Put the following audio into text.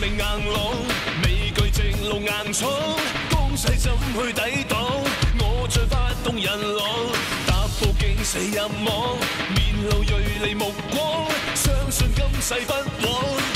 命硬朗，未惧正路硬闯，攻势怎去抵挡？我再发动人浪，踏步惊死任我，面露锐利目光，相信今世不枉。